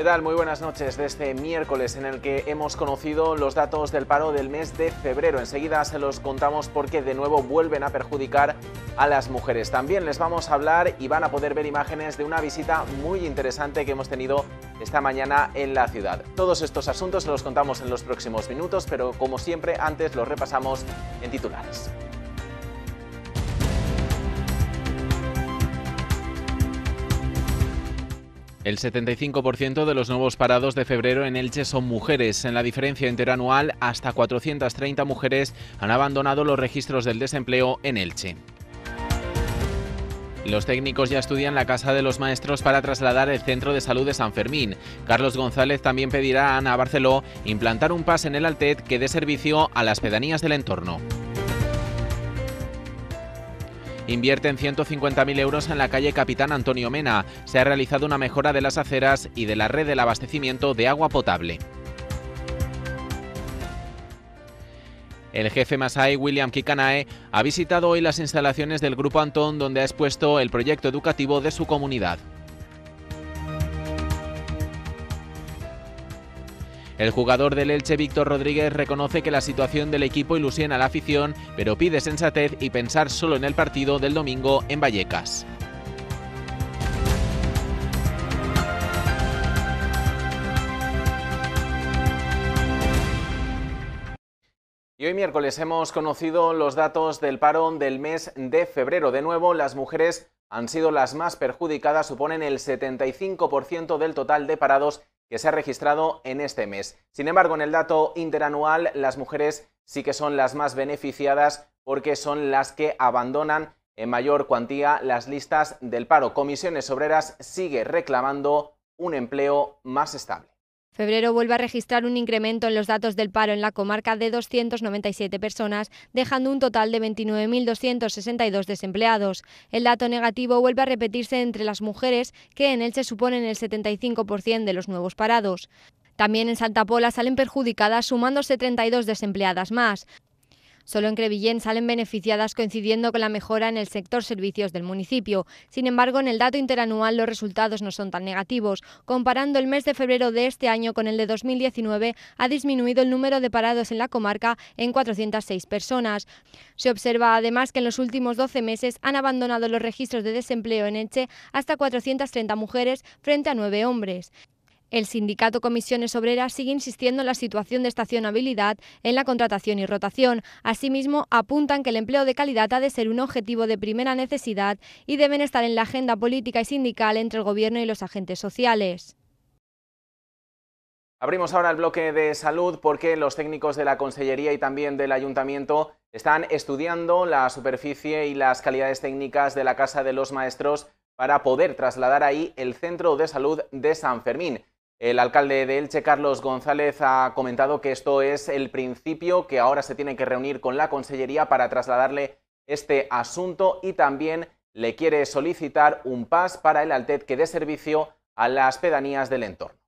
¿Qué tal? Muy buenas noches de este miércoles en el que hemos conocido los datos del paro del mes de febrero. Enseguida se los contamos porque de nuevo vuelven a perjudicar a las mujeres. También les vamos a hablar y van a poder ver imágenes de una visita muy interesante que hemos tenido esta mañana en la ciudad. Todos estos asuntos se los contamos en los próximos minutos, pero como siempre antes los repasamos en titulares. El 75% de los nuevos parados de febrero en Elche son mujeres. En la diferencia interanual, hasta 430 mujeres han abandonado los registros del desempleo en Elche. Los técnicos ya estudian la Casa de los Maestros para trasladar el Centro de Salud de San Fermín. Carlos González también pedirá a Ana Barceló implantar un pas en el Altet que dé servicio a las pedanías del entorno invierten 150.000 euros en la calle Capitán Antonio Mena. Se ha realizado una mejora de las aceras y de la red del abastecimiento de agua potable. El jefe Masai, William Kikanae, ha visitado hoy las instalaciones del Grupo Antón donde ha expuesto el proyecto educativo de su comunidad. El jugador del Elche, Víctor Rodríguez, reconoce que la situación del equipo ilusiona a la afición, pero pide sensatez y pensar solo en el partido del domingo en Vallecas. Y hoy miércoles hemos conocido los datos del paro del mes de febrero. De nuevo, las mujeres han sido las más perjudicadas, suponen el 75% del total de parados que se ha registrado en este mes. Sin embargo, en el dato interanual, las mujeres sí que son las más beneficiadas porque son las que abandonan en mayor cuantía las listas del paro. Comisiones Obreras sigue reclamando un empleo más estable. Febrero vuelve a registrar un incremento en los datos del paro en la comarca de 297 personas, dejando un total de 29.262 desempleados. El dato negativo vuelve a repetirse entre las mujeres, que en él se suponen el 75% de los nuevos parados. También en Santa Pola salen perjudicadas sumándose 32 desempleadas más. Solo en Crevillén salen beneficiadas coincidiendo con la mejora en el sector servicios del municipio. Sin embargo, en el dato interanual los resultados no son tan negativos. Comparando el mes de febrero de este año con el de 2019, ha disminuido el número de parados en la comarca en 406 personas. Se observa además que en los últimos 12 meses han abandonado los registros de desempleo en Eche hasta 430 mujeres frente a 9 hombres. El sindicato Comisiones Obreras sigue insistiendo en la situación de estacionabilidad en la contratación y rotación. Asimismo, apuntan que el empleo de calidad ha de ser un objetivo de primera necesidad y deben estar en la agenda política y sindical entre el Gobierno y los agentes sociales. Abrimos ahora el bloque de salud porque los técnicos de la Consellería y también del Ayuntamiento están estudiando la superficie y las calidades técnicas de la Casa de los Maestros para poder trasladar ahí el Centro de Salud de San Fermín. El alcalde de Elche, Carlos González, ha comentado que esto es el principio, que ahora se tiene que reunir con la Consellería para trasladarle este asunto y también le quiere solicitar un PAS para el Altet que dé servicio a las pedanías del entorno.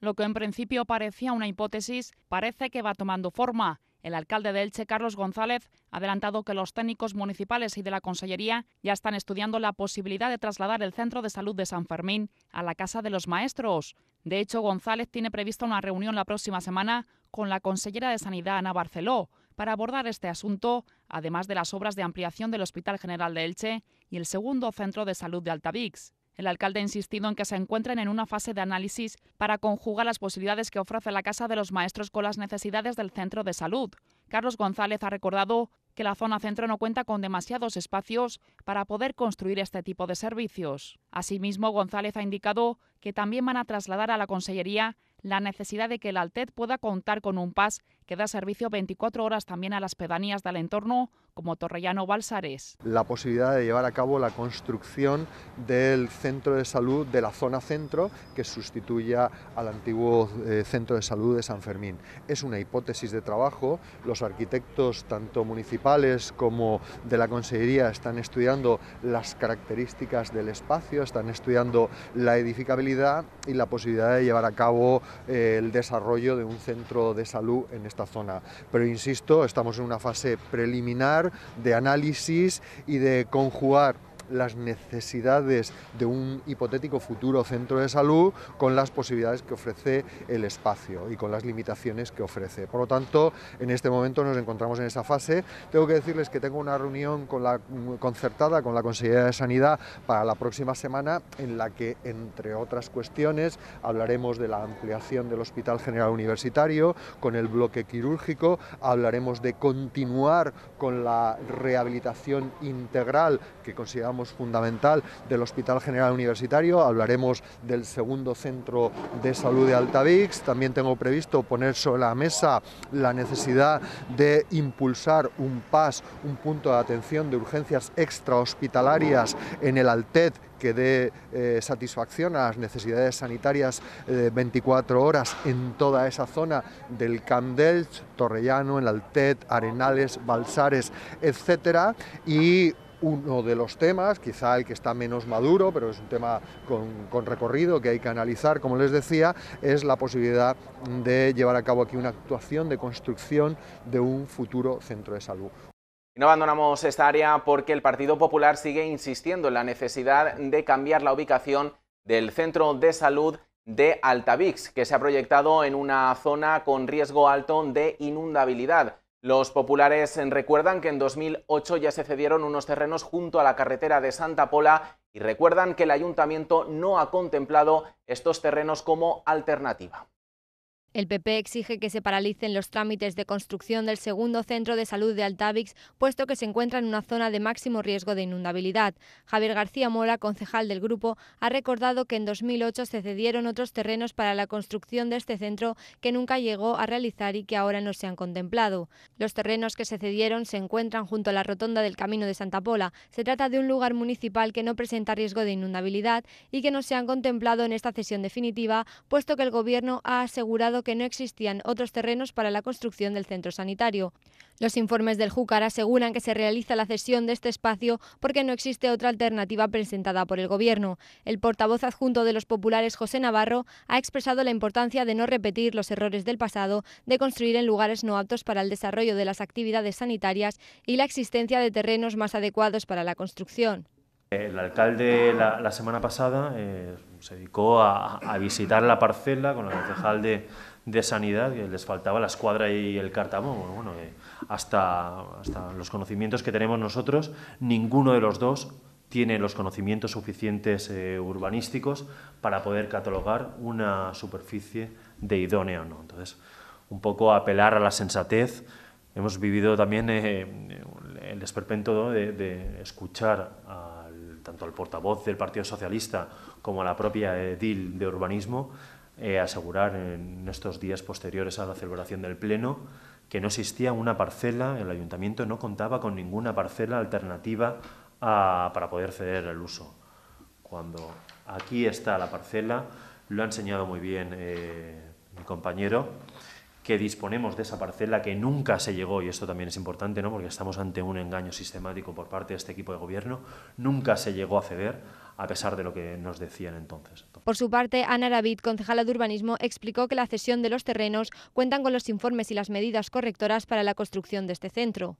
Lo que en principio parecía una hipótesis parece que va tomando forma. El alcalde de Elche, Carlos González, ha adelantado que los técnicos municipales y de la Consellería ya están estudiando la posibilidad de trasladar el Centro de Salud de San Fermín a la Casa de los Maestros. De hecho, González tiene prevista una reunión la próxima semana con la consellera de Sanidad, Ana Barceló, para abordar este asunto, además de las obras de ampliación del Hospital General de Elche y el segundo Centro de Salud de Altavix. El alcalde ha insistido en que se encuentren en una fase de análisis para conjugar las posibilidades que ofrece la Casa de los Maestros con las necesidades del centro de salud. Carlos González ha recordado que la zona centro no cuenta con demasiados espacios para poder construir este tipo de servicios. Asimismo, González ha indicado que también van a trasladar a la Consellería la necesidad de que el Altet pueda contar con un PAS que da servicio 24 horas también a las pedanías del entorno, como Torrellano Balsares. La posibilidad de llevar a cabo la construcción del centro de salud de la zona centro que sustituya al antiguo eh, centro de salud de San Fermín. Es una hipótesis de trabajo, los arquitectos tanto municipales como de la Consejería están estudiando las características del espacio, están estudiando la edificabilidad y la posibilidad de llevar a cabo eh, el desarrollo de un centro de salud en este zona. Pero insisto, estamos en una fase preliminar de análisis y de conjugar las necesidades de un hipotético futuro centro de salud con las posibilidades que ofrece el espacio y con las limitaciones que ofrece. Por lo tanto, en este momento nos encontramos en esa fase. Tengo que decirles que tengo una reunión concertada con la Consejería de Sanidad para la próxima semana en la que, entre otras cuestiones, hablaremos de la ampliación del Hospital General Universitario, con el bloque quirúrgico, hablaremos de continuar con la rehabilitación integral que consideramos fundamental del Hospital General Universitario, hablaremos del segundo centro de salud de Altavix, también tengo previsto poner sobre la mesa la necesidad de impulsar un PAS, un punto de atención de urgencias extrahospitalarias en el Altet que dé eh, satisfacción a las necesidades sanitarias eh, ...de 24 horas en toda esa zona del Candel Torrellano, en Altet, Arenales, Balsares, etcétera, y uno de los temas, quizá el que está menos maduro, pero es un tema con, recorrido que hay que analizar, como les decía, es la posibilidad de llevar a cabo aquí una actuación de construcción de un futuro centro de salud. No abandonamos esta área porque el Partido Popular sigue insistiendo en la necesidad de cambiar la ubicación del centro de salud de Altavix, que se ha proyectado en una zona con riesgo alto de inundabilidad. Los populares recuerdan que en 2008 ya se cedieron unos terrenos junto a la carretera de Santa Pola y recuerdan que el ayuntamiento no ha contemplado estos terrenos como alternativa. El PP exige que se paralicen los trámites de construcción del segundo centro de salud de Altavix, puesto que se encuentra en una zona de máximo riesgo de inundabilidad. Javier García Mora, concejal del grupo, ha recordado que en 2008 se cedieron otros terrenos para la construcción de este centro que nunca llegó a realizar y que ahora no se han contemplado. Los terrenos que se cedieron se encuentran junto a la rotonda del Camino de Santa Pola. Se trata de un lugar municipal que no presenta riesgo de inundabilidad y que no se han contemplado en esta cesión definitiva, puesto que el Gobierno ha asegurado que no existían otros terrenos para la construcción del centro sanitario. Los informes del Júcar aseguran que se realiza la cesión de este espacio porque no existe otra alternativa presentada por el Gobierno. El portavoz adjunto de los populares, José Navarro, ha expresado la importancia de no repetir los errores del pasado, de construir en lugares no aptos para el desarrollo de las actividades sanitarias y la existencia de terrenos más adecuados para la construcción. El alcalde la, semana pasada eh, se dedicó a, visitar la parcela con el concejal de, de sanidad, les faltaba la escuadra y el cartamón. Bueno, eh, hasta, los conocimientos que tenemos nosotros, ninguno de los dos tiene los conocimientos suficientes eh, urbanísticos para poder catalogar una superficie de idónea o no. Entonces, un poco apelar a la sensatez. Hemos vivido también eh, el esperpento de, escuchar tanto al portavoz del Partido Socialista como a la propia edil de urbanismo eh, asegurar en estos días posteriores a la celebración del Pleno que no existía una parcela, el ayuntamiento no contaba con ninguna parcela alternativa para poder ceder el uso. Cuando aquí está la parcela, lo ha enseñado muy bien eh, mi compañero, que disponemos de esa parcela que nunca se llegó, y esto también es importante, ¿no? porque estamos ante un engaño sistemático por parte de este equipo de gobierno, nunca se llegó a ceder a pesar de lo que nos decían entonces. Por su parte, Ana Rabit, concejala de urbanismo, explicó que la cesión de los terrenos cuentan con los informes y las medidas correctoras para la construcción de este centro.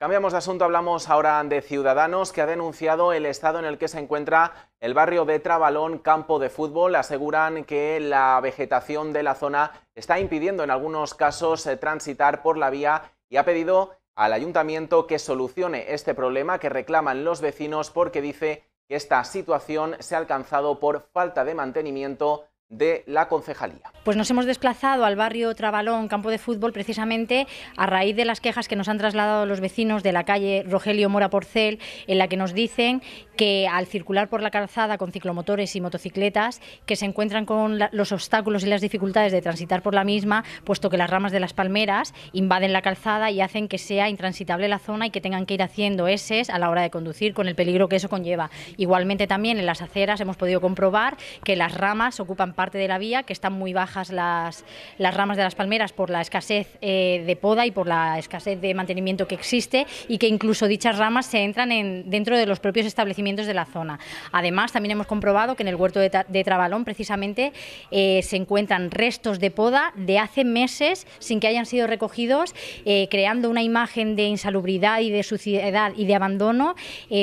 Cambiamos de asunto, hablamos ahora de Ciudadanos, que ha denunciado el estado en el que se encuentra el barrio de Trabalón, campo de fútbol. Aseguran que la vegetación de la zona está impidiendo en algunos casos eh, transitar por la vía y ha pedido al ayuntamiento que solucione este problema que reclaman los vecinos porque dice que esta situación se ha alcanzado por falta de mantenimiento de la concejalía. Pues nos hemos desplazado al barrio Trabalón, campo de fútbol, precisamente a raíz de las quejas que nos han trasladado los vecinos de la calle Rogelio Mora Porcel, en la que nos dicen que al circular por la calzada con ciclomotores y motocicletas, que se encuentran con los obstáculos y las dificultades de transitar por la misma, puesto que las ramas de las palmeras invaden la calzada y hacen que sea intransitable la zona y que tengan que ir haciendo eses a la hora de conducir con el peligro que eso conlleva. Igualmente también en las aceras hemos podido comprobar que las ramas ocupan parte parte de la vía, que están muy bajas las, las ramas de las palmeras por la escasez eh, de poda y por la escasez de mantenimiento que existe y que incluso dichas ramas se entran en, dentro de los propios establecimientos de la zona. Además, también hemos comprobado que en el huerto de, de Trabalón precisamente eh, se encuentran restos de poda de hace meses sin que hayan sido recogidos, eh, creando una imagen de insalubridad y de suciedad y de abandono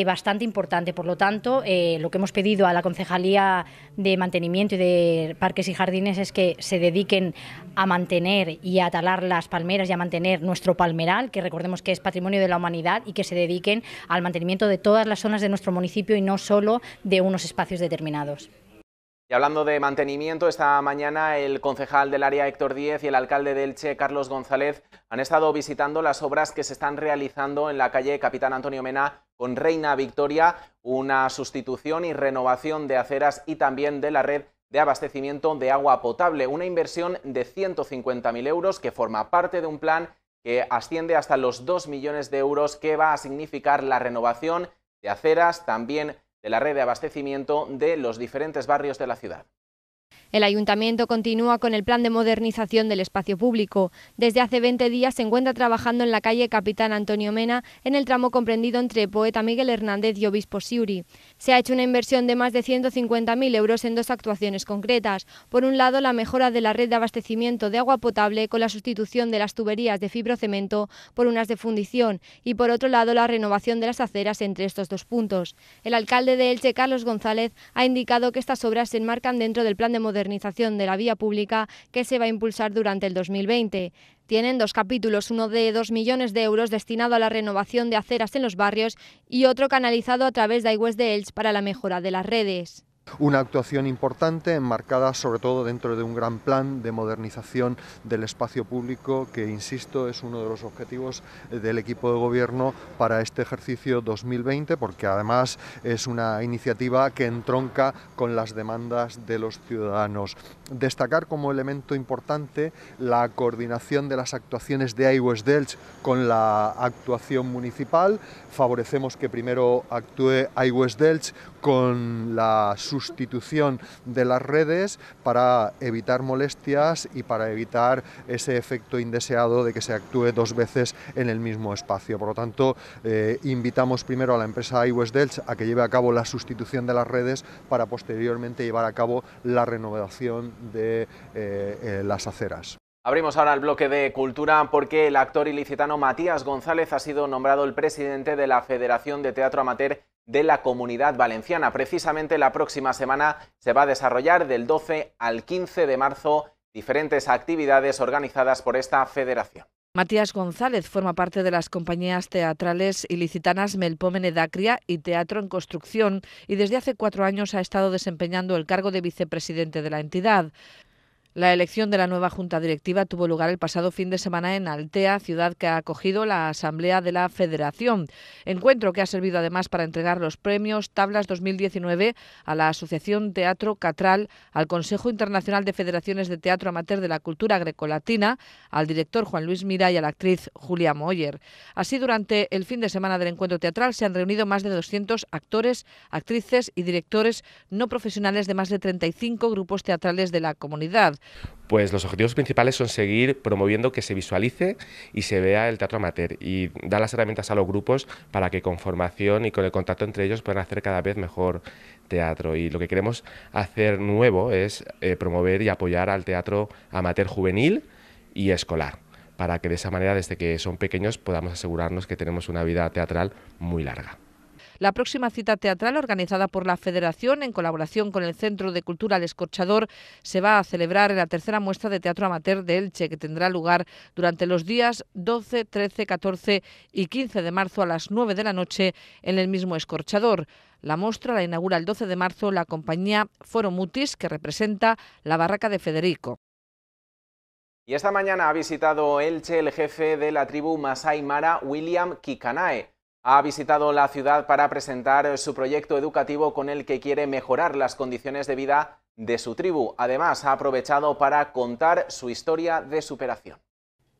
bastante importante. Por lo tanto, lo que hemos pedido a la Concejalía de Mantenimiento y de parques y jardines es que se dediquen a mantener y a talar las palmeras y a mantener nuestro palmeral, que recordemos que es patrimonio de la humanidad, y que se dediquen al mantenimiento de todas las zonas de nuestro municipio y no solo de unos espacios determinados. Y hablando de mantenimiento, esta mañana el concejal del área Héctor Díez y el alcalde de Elche, Carlos González, han estado visitando las obras que se están realizando en la calle Capitán Antonio Mena con Reina Victoria, una sustitución y renovación de aceras y también de la red de abastecimiento de agua potable, una inversión de 150.000 euros que forma parte de un plan que asciende hasta los 2 millones de euros que va a significar la renovación de aceras, también de la red de abastecimiento de los diferentes barrios de la ciudad. El ayuntamiento continúa con el plan de modernización del espacio público. Desde hace 20 días se encuentra trabajando en la calle Capitán Antonio Mena, en el tramo comprendido entre Poeta Miguel Hernández y Obispo Siuri. Se ha hecho una inversión de más de 150.000 euros en dos actuaciones concretas. Por un lado, la mejora de la red de abastecimiento de agua potable con la sustitución de las tuberías de fibrocemento por unas de fundición y por otro lado la renovación de las aceras entre estos dos puntos. El alcalde de Elche, Carlos González, ha indicado que estas obras se enmarcan dentro del plan de modernización modernización de la vía pública que se va a impulsar durante el 2020. Tienen dos capítulos, uno de 2 millones de euros destinado a la renovación de aceras en los barrios y otro canalizado a través de iWest de Els para la mejora de las redes. Una actuación importante enmarcada sobre todo dentro de un gran plan de modernización del espacio público que, insisto, es uno de los objetivos eh, del equipo de gobierno para este ejercicio 2020 porque además es una iniciativa que entronca con las demandas de los ciudadanos. Destacar como elemento importante la coordinación de las actuaciones de AIWES Delch con la actuación municipal. Favorecemos que primero actúe Delch con las sustitución de las redes para evitar molestias y para evitar ese efecto indeseado de que se actúe dos veces en el mismo espacio. Por lo tanto, eh, invitamos primero a la empresa iWest Delch a que lleve a cabo la sustitución de las redes para posteriormente llevar a cabo la renovación de eh, eh, las aceras. Abrimos ahora el bloque de cultura porque el actor ilicitano Matías González ha sido nombrado el presidente de la Federación de Teatro Amateur de la comunidad valenciana. Precisamente la próxima semana se va a desarrollar del 12 al 15 de marzo diferentes actividades organizadas por esta federación. Matías González forma parte de las compañías teatrales ilicitanas Melpomene Dacria y Teatro en Construcción y desde hace cuatro años ha estado desempeñando el cargo de vicepresidente de la entidad. La elección de la nueva junta directiva tuvo lugar el pasado fin de semana en Altea, ciudad que ha acogido la Asamblea de la Federación. Encuentro que ha servido además para entregar los premios Tablas 2019 a la Asociación Teatro Catral, al Consejo Internacional de Federaciones de Teatro Amateur de la Cultura Grecolatina, al director Juan Luis Mira y a la actriz Julia Moyer. Así, durante el fin de semana del encuentro teatral se han reunido más de 200 actores, actrices y directores no profesionales de más de 35 grupos teatrales de la comunidad. Pues los objetivos principales son seguir promoviendo que se visualice y se vea el teatro amateur y dar las herramientas a los grupos para que con formación y con el contacto entre ellos puedan hacer cada vez mejor teatro. Y lo que queremos hacer nuevo es eh, promover y apoyar al teatro amateur juvenil y escolar para que de esa manera, desde que son pequeños, podamos asegurarnos que tenemos una vida teatral muy larga. La próxima cita teatral organizada por la Federación en colaboración con el Centro de Cultura El Escorchador se va a celebrar en la tercera muestra de teatro amateur de Elche que tendrá lugar durante los días 12, 13, 14 y 15 de marzo a las 9 de la noche en el mismo Escorchador. La muestra la inaugura el 12 de marzo la compañía Foro Mutis que representa la barraca de Federico. Y esta mañana ha visitado Elche el jefe de la tribu Masai Mara, William Kikanae ha visitado la ciudad para presentar su proyecto educativo con el que quiere mejorar las condiciones de vida de su tribu. Además, ha aprovechado para contar su historia de superación.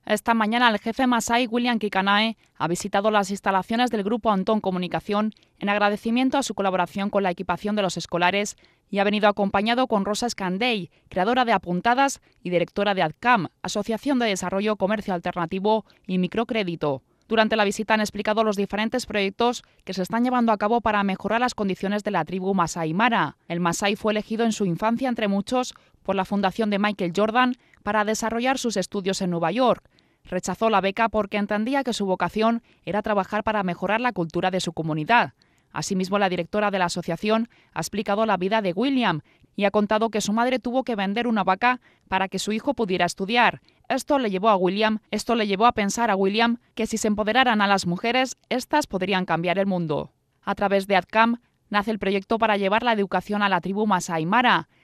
Esta mañana el jefe Masai, William Kikanae, ha visitado las instalaciones del grupo Antón Comunicación en agradecimiento a su colaboración con la equipación de los escolares y ha venido acompañado con Rosa Scandey, creadora de Apuntadas y directora de ADCAM, Asociación de Desarrollo Comercio Alternativo y Microcrédito. Durante la visita han explicado los diferentes proyectos que se están llevando a cabo para mejorar las condiciones de la tribu Masai Mara. El Masai fue elegido en su infancia, entre muchos, por la fundación de Michael Jordan para desarrollar sus estudios en Nueva York. Rechazó la beca porque entendía que su vocación era trabajar para mejorar la cultura de su comunidad. Asimismo, la directora de la asociación ha explicado la vida de William, y ha contado que su madre tuvo que vender una vaca para que su hijo pudiera estudiar. Esto le llevó a William, esto le llevó a pensar a William que si se empoderaran a las mujeres, éstas podrían cambiar el mundo. A través de ADCAM nace el proyecto para llevar la educación a la tribu Masai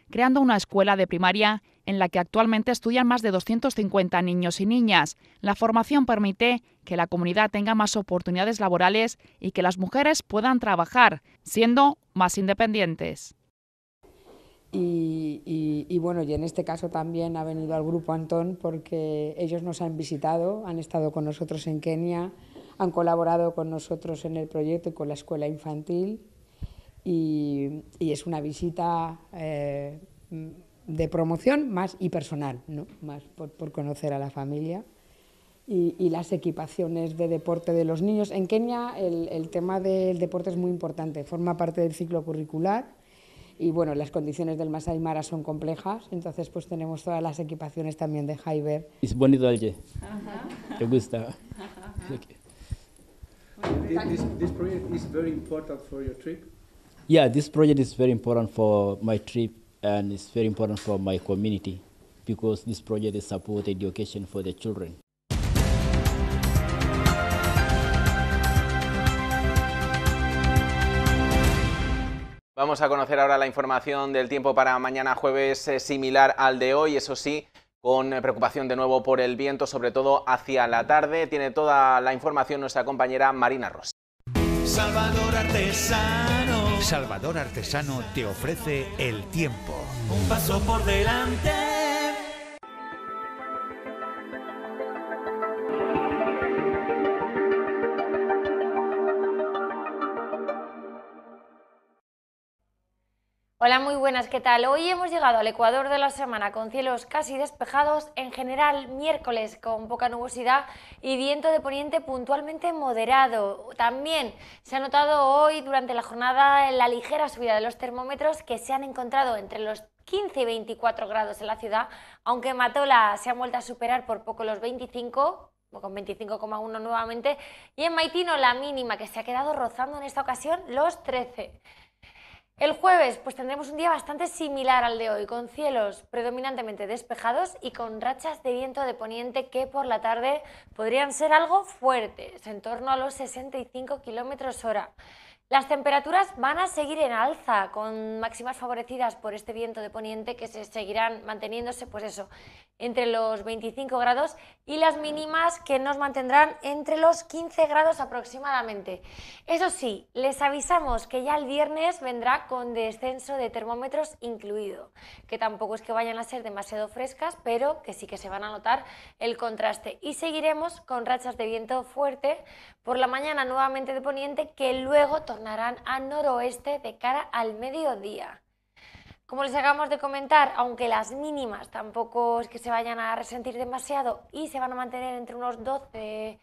creando una escuela de primaria en la que actualmente estudian más de 250 niños y niñas. La formación permite que la comunidad tenga más oportunidades laborales y que las mujeres puedan trabajar, siendo más independientes. Y, bueno, y en este caso también ha venido al grupo Antón porque ellos nos han visitado, han estado con nosotros en Kenia, han colaborado con nosotros en el proyecto y con la escuela infantil. Y, es una visita eh, de promoción más y personal, ¿no? más por, conocer a la familia. Y, las equipaciones de deporte de los niños. En Kenia el tema del deporte es muy importante, forma parte del ciclo curricular y bueno, las condiciones del Masai Mara son complejas, entonces pues tenemos todas las equipaciones también de Jaiber. Es bonito allí, te gusta. This, this project is very important for your trip? Yeah, this project is very important for my trip and it's very important for my community because this project is support education for the children. Vamos a conocer ahora la información del tiempo para mañana jueves eh, similar al de hoy, eso sí, con eh, preocupación de nuevo por el viento, sobre todo hacia la tarde. Tiene toda la información nuestra compañera Marina Ross. Salvador Artesano. Salvador Artesano te ofrece el tiempo. Un paso por delante Hola, muy buenas, ¿qué tal? Hoy hemos llegado al Ecuador de la semana con cielos casi despejados, en general miércoles con poca nubosidad y viento de poniente puntualmente moderado. También se ha notado hoy durante la jornada la ligera subida de los termómetros que se han encontrado entre los 15 y 24 grados en la ciudad, aunque Matola se ha vuelto a superar por poco los 25 con 25,1 nuevamente, y en Maitino la mínima que se ha quedado rozando en esta ocasión los 13. El jueves pues tendremos un día bastante similar al de hoy, con cielos predominantemente despejados y con rachas de viento de poniente que por la tarde podrían ser algo fuertes, en torno a los 65 km hora. Las temperaturas van a seguir en alza, con máximas favorecidas por este viento de poniente que se seguirán manteniéndose, pues eso, entre los 25 grados y las mínimas que nos mantendrán entre los 15 grados aproximadamente. Eso sí, les avisamos que ya el viernes vendrá con descenso de termómetros incluido, que tampoco es que vayan a ser demasiado frescas, pero que sí que se van a notar el contraste. Y seguiremos con rachas de viento fuerte por la mañana nuevamente de poniente que luego tornarán a noroeste de cara al mediodía. Como les acabamos de comentar, aunque las mínimas tampoco es que se vayan a resentir demasiado y se van a mantener entre unos 12-10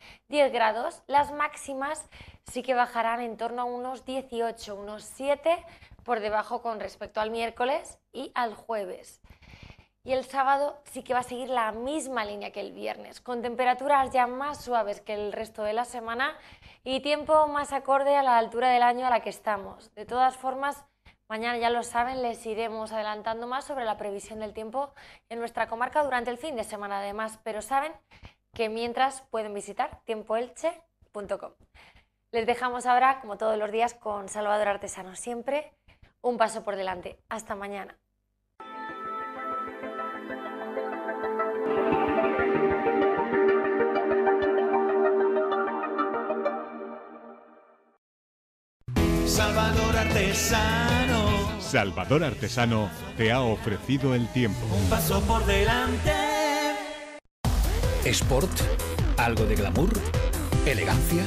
grados, las máximas sí que bajarán en torno a unos 18, unos 7 por debajo con respecto al miércoles y al jueves. Y el sábado sí que va a seguir la misma línea que el viernes, con temperaturas ya más suaves que el resto de la semana y tiempo más acorde a la altura del año a la que estamos. De todas formas, Mañana, ya lo saben, les iremos adelantando más sobre la previsión del tiempo en nuestra comarca durante el fin de semana además, pero saben que mientras pueden visitar tiempoelche.com. Les dejamos ahora, como todos los días, con Salvador Artesano, siempre un paso por delante. Hasta mañana. Salvador Artesano Salvador Artesano te ha ofrecido el tiempo. Un paso por delante. Sport, algo de glamour, elegancia,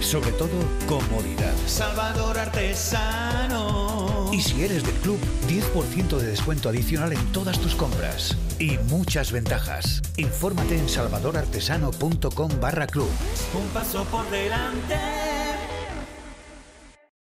sobre todo comodidad. Salvador Artesano. Y si eres del club, 10% de descuento adicional en todas tus compras y muchas ventajas. Infórmate en salvadorartesano.com barra club. Un paso por delante.